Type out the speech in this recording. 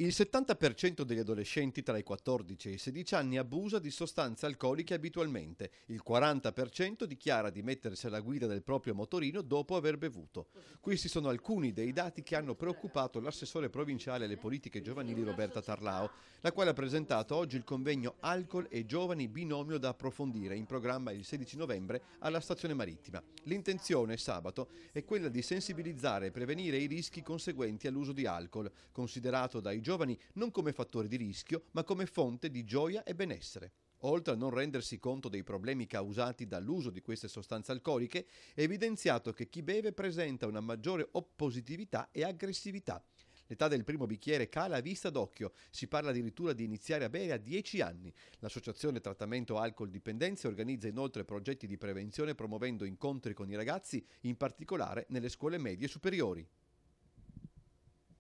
Il 70% degli adolescenti tra i 14 e i 16 anni abusa di sostanze alcoliche abitualmente, il 40% dichiara di mettersi alla guida del proprio motorino dopo aver bevuto. Questi sono alcuni dei dati che hanno preoccupato l'assessore provinciale alle politiche giovanili Roberta Tarlao, la quale ha presentato oggi il convegno Alcol e giovani binomio da approfondire in programma il 16 novembre alla stazione marittima. L'intenzione sabato è quella di sensibilizzare e prevenire i rischi conseguenti all'uso di alcol, considerato dai giovani giovani non come fattore di rischio, ma come fonte di gioia e benessere. Oltre a non rendersi conto dei problemi causati dall'uso di queste sostanze alcoliche, è evidenziato che chi beve presenta una maggiore oppositività e aggressività. L'età del primo bicchiere cala a vista d'occhio, si parla addirittura di iniziare a bere a 10 anni. L'associazione Trattamento Alcol Dipendenze organizza inoltre progetti di prevenzione promuovendo incontri con i ragazzi, in particolare nelle scuole medie e superiori.